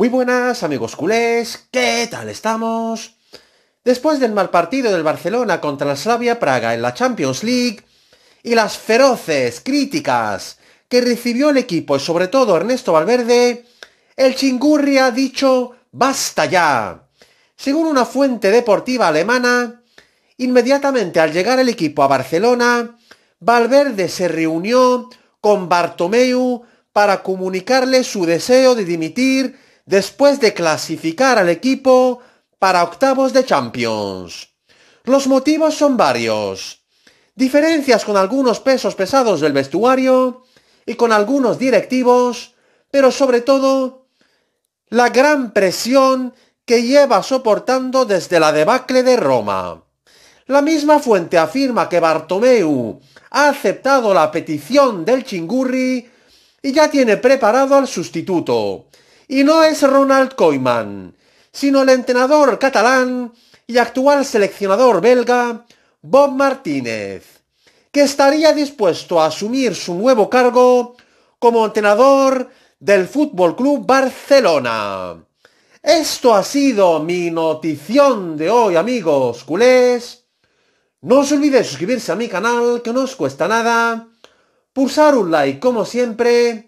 Muy buenas amigos culés, ¿qué tal estamos? Después del mal partido del Barcelona contra la Slavia Praga en la Champions League y las feroces críticas que recibió el equipo y sobre todo Ernesto Valverde, el chingurri ha dicho basta ya. Según una fuente deportiva alemana, inmediatamente al llegar el equipo a Barcelona, Valverde se reunió con Bartomeu para comunicarle su deseo de dimitir después de clasificar al equipo para octavos de Champions. Los motivos son varios. Diferencias con algunos pesos pesados del vestuario y con algunos directivos, pero sobre todo la gran presión que lleva soportando desde la debacle de Roma. La misma fuente afirma que Bartomeu ha aceptado la petición del Chingurri y ya tiene preparado al sustituto, y no es Ronald Koeman, sino el entrenador catalán y actual seleccionador belga, Bob Martínez, que estaría dispuesto a asumir su nuevo cargo como entrenador del Fútbol Club Barcelona. Esto ha sido mi notición de hoy, amigos culés. No os olvidéis suscribirse a mi canal, que no os cuesta nada. Pulsar un like, como siempre